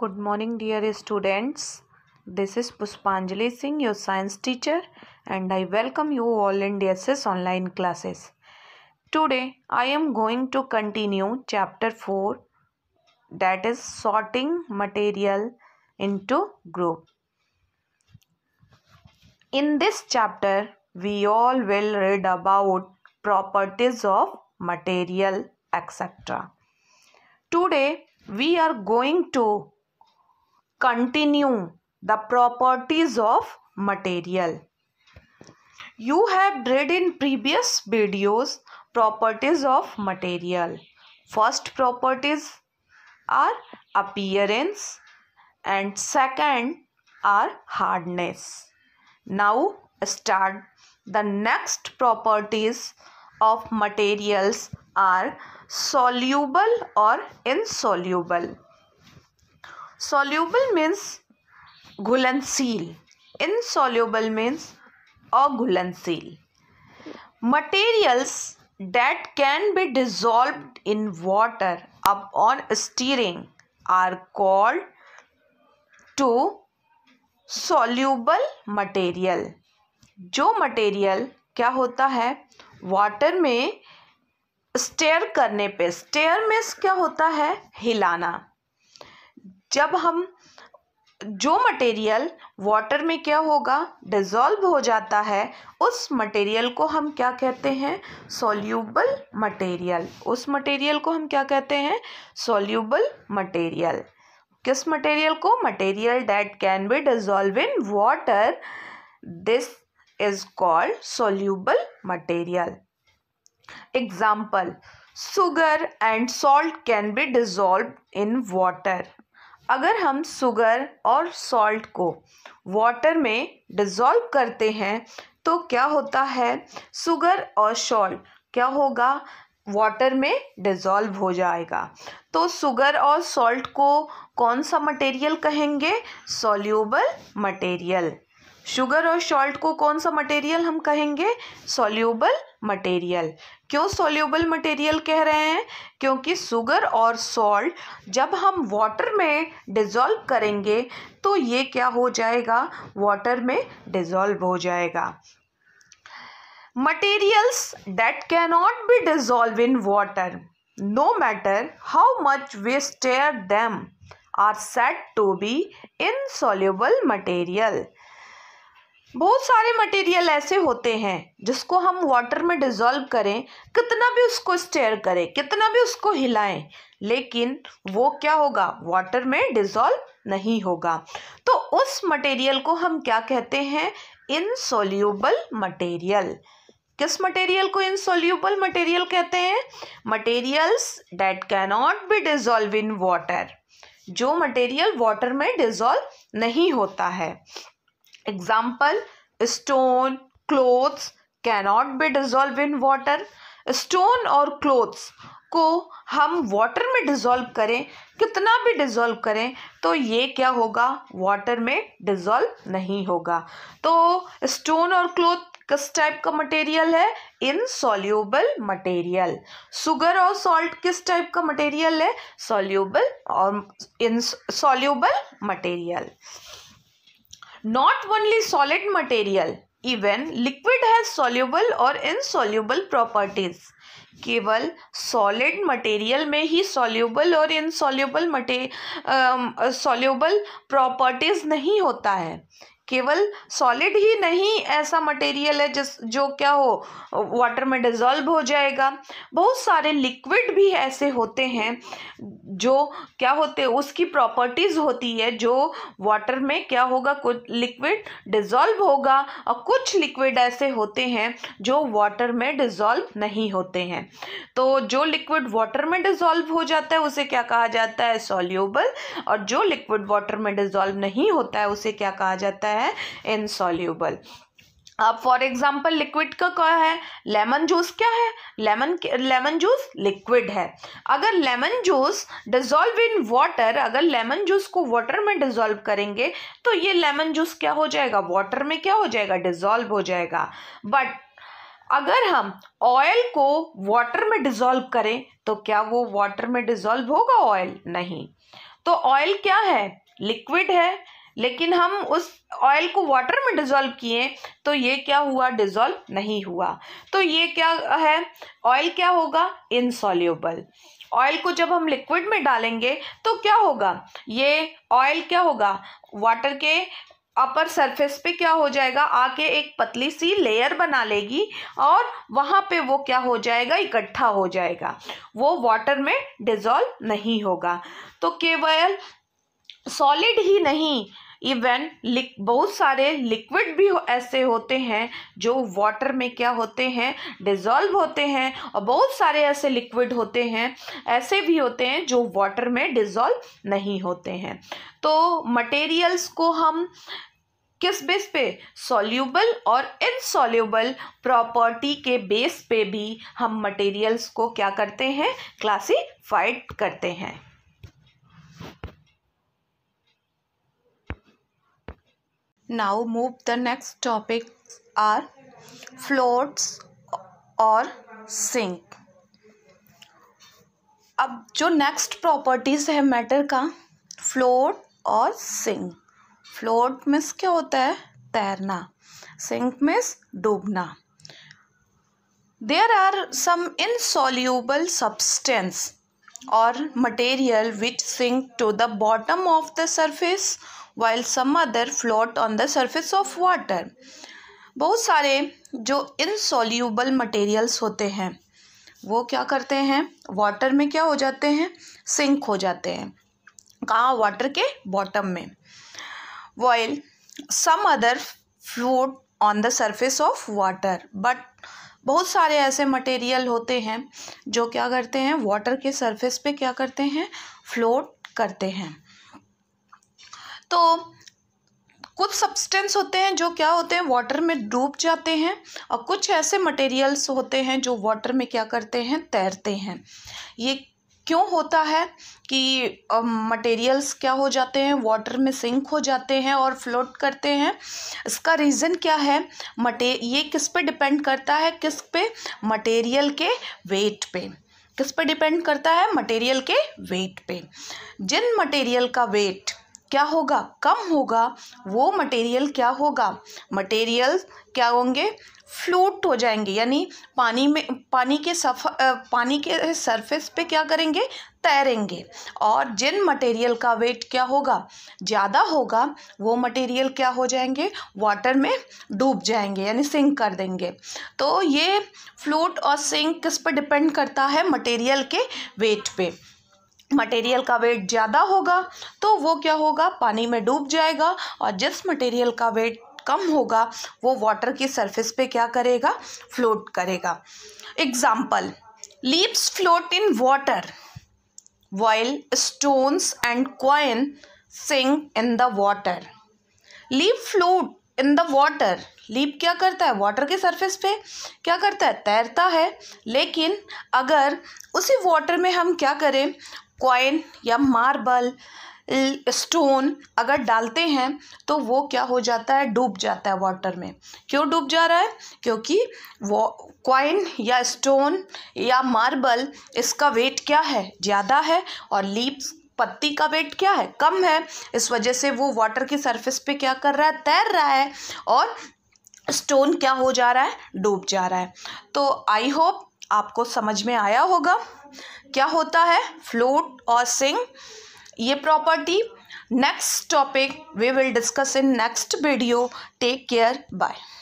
Good morning, dear students. This is Puspanjali Singh, your science teacher, and I welcome you all in DSS online classes. Today, I am going to continue chapter 4 that is sorting material into group. In this chapter, we all will read about properties of material, etc. Today, we are going to continue the properties of material. You have read in previous videos properties of material. First properties are appearance and second are hardness. Now start the next properties of materials are soluble or insoluble. Soluble means घुलनशील soluble means अघुलनशील materials that can be dissolve in water upon stirring are called to soluble material जो material क्या होता है water में stair करने पे stair means क्या होता है हिलाना जब हम जो मटेरियल वाटर में क्या होगा डिज़ोल्व हो जाता है उस मटेरियल को हम क्या कहते हैं सोल्यूबल मटेरियल उस मटेरियल को हम क्या कहते हैं सोल्यूबल मटेरियल किस मटेरियल को material that can be dissolve in water this is called soluble material example sugar and salt can be dissolve in water अगर हम सुगर और सॉल्ट को वाटर में डिज़ोल्व करते हैं तो क्या होता है सुगर और सॉल्ट क्या होगा वाटर में डिज़ोल्व हो जाएगा तो सुगर और सॉल्ट को कौन सा मटेरियल कहेंगे सोल्यूबल मटेरियल शुगर और सॉल्ट को कौन सा मटेरियल हम कहेंगे सोल्यूबल मटेरियल क्यों सोल्यूबल मटेरियल कह रहे हैं क्योंकि सुगर और सॉल्ट जब हम वाटर में डिजोल्व करेंगे तो ये क्या हो जाएगा वाटर में डिजोल्व हो जाएगा materials that cannot be dissolve in water no matter how much we stir them are said to be insoluble material बहुत सारे मटेरियल ऐसे होते हैं जिसको हम वाटर में डिज़ोल्व करें कितना भी उसको स्टेयर करें कितना भी उसको हिलाएं लेकिन वो क्या होगा वाटर में डिज़ोल्व नहीं होगा तो उस मटेरियल को हम क्या कहते हैं इनसोल्यूबल मटेरियल किस मटेरियल को इनसोल्यूबल मटेरियल कहते हैं materials that cannot be dissolve in water जो मटेरियल वाटर में डिज़ोल्व नहीं होता है Example, stone, clothes cannot be dissolved in water. Stone और clothes को हम वाटर में डिज़ोल्व करें कितना भी डिज़ोल्व करें तो ये क्या होगा वाटर में डिज़ोल्व नहीं होगा तो स्टोन और क्लोथ किस टाइप का मटेरियल है इनसॉल्यूबल मटेरियल सुगर और सॉल्ट किस टाइप का मटेरियल है सॉल्यूबल और insoluble material not only solid material even liquid has soluble और इनसॉल्यूबल प्रॉपर्टीज केवल सॉलिड मटेरियल में ही सॉल्यूबल और इनसॉल्यूबल मटे सॉल्यूबल प्रॉपर्टीज नहीं होता है केवल सॉलिड ही नहीं ऐसा मटेरियल है जिस जो क्या हो वाटर में डिज़ोल्व हो जाएगा बहुत सारे लिक्विड भी ऐसे होते हैं जो क्या होते उसकी प्रॉपर्टीज़ होती है जो वाटर में क्या होगा कुछ लिक्विड डिज़ोल्व होगा और कुछ लिक्विड ऐसे होते हैं जो वाटर में डिज़ोल्व नहीं होते हैं तो जो लिक्विड वाटर में डिज़ोल्व हो जाता है उसे क्या कहा जाता है सॉल्यूबल और जो लिक्विड वाटर में डिज़ोल्व नहीं होता है उसे क्या कहा जाता है है इनसॉल्यूबल अब फॉर एग्जाम्पल लिक्विड का क्या है लेमन जूस क्या है लेमन लेमन जूस लिक्विड है अगर lemon juice dissolve in water अगर लेमन जूस को वाटर में डिजोल्व करेंगे तो ये लेमन जूस क्या हो जाएगा वाटर में क्या हो जाएगा डिजोल्व हो जाएगा बट अगर हम ऑयल को वाटर में डिजोल्व करें तो क्या वो वाटर में डिजोल्व होगा ऑयल नहीं तो ऑयल क्या है लिक्विड है लेकिन हम उस ऑयल को वाटर में डिज़ोल्व किए तो ये क्या हुआ डिज़ोल्व नहीं हुआ तो ये क्या है ऑयल क्या होगा इनसॉल्यूबल ऑयल को जब हम लिक्विड में डालेंगे तो क्या होगा ये ऑयल क्या होगा वाटर के अपर सरफेस पे क्या हो जाएगा आके एक पतली सी लेयर बना लेगी और वहाँ पे वो क्या हो जाएगा इकट्ठा हो जाएगा वो वाटर में डिज़ोल्व नहीं होगा तो केवल सॉलिड ही नहीं इवन लिक बहुत सारे लिक्विड भी ऐसे होते हैं जो वाटर में क्या होते हैं डिज़ोल्व होते हैं और बहुत सारे ऐसे लिक्विड होते हैं ऐसे भी होते हैं जो वाटर में डिज़ोल्व नहीं होते हैं तो मटेरियल्स को हम किस बेस पे सॉल्यूबल और इनसॉल्यूबल प्रॉपर्टी के बेस पे भी हम मटेरियल्स को क्या करते हैं क्लासीफाइड करते हैं now move the next topic are floats और सिंक अब जो नेक्स्ट प्रॉपर्टीज़ है मैटर का फ्लोट और सिंक फ्लोट मीन्स क्या होता है तैरना सिंक मीन्स डूबना there are some insoluble substance और material which sink to the bottom of the surface while some other float on the surface of water बहुत सारे जो इनसोल्यूबल मटेरियल्स होते हैं वो क्या करते हैं वाटर में क्या हो जाते हैं सिंक हो जाते हैं कहाँ वाटर के बॉटम में while some other float on the surface of water but बहुत सारे ऐसे मटेरियल होते हैं जो क्या करते हैं वाटर के सरफेस पे क्या करते हैं फ्लोट करते हैं तो कुछ सब्सटेंस होते हैं जो क्या होते हैं वाटर में डूब जाते हैं और कुछ ऐसे मटेरियल्स होते हैं जो वाटर में क्या करते हैं तैरते हैं ये क्यों होता है कि मटेरियल्स uh, क्या हो जाते हैं वाटर में सिंक हो जाते हैं और फ्लोट करते हैं इसका रीज़न क्या है मटे ये किस पे डिपेंड करता है किस पे मटेरियल के वेट पे किस पे डिपेंड करता है मटेरियल के वेट पे जिन मटेरियल का वेट क्या होगा कम होगा वो मटेरियल क्या होगा मटेरियल क्या होंगे फ्लोट हो जाएंगे यानी पानी में पानी के सफ पानी के सरफेस पे क्या करेंगे तैरेंगे और जिन मटेरियल का वेट क्या होगा ज़्यादा होगा वो मटेरियल क्या हो जाएंगे वाटर में डूब जाएंगे यानी सिंक कर देंगे तो ये फ्लोट और सिंक किस पर डिपेंड करता है मटेरियल के वेट पे मटेरियल का वेट ज़्यादा होगा तो वो क्या होगा पानी में डूब जाएगा और जिस मटेरियल का वेट कम होगा वो वाटर की सरफेस पे क्या करेगा फ्लोट करेगा example leaves float in water while stones and coin sink in the water leaf float in the water leaf क्या करता है वाटर के सरफेस पे क्या करता है तैरता है लेकिन अगर उसी वाटर में हम क्या करें कॉइन या मार्बल स्टोन अगर डालते हैं तो वो क्या हो जाता है डूब जाता है वाटर में क्यों डूब जा रहा है क्योंकि वो कॉइन या स्टोन या मार्बल इसका वेट क्या है ज़्यादा है और लीप्स पत्ती का वेट क्या है कम है इस वजह से वो वाटर की सरफेस पे क्या कर रहा है तैर रहा है और स्टोन क्या हो जा रहा है डूब जा रहा है तो आई होप आपको समझ में आया होगा क्या होता है फ्लूट और सिंग ये property next topic we will discuss in next video take care bye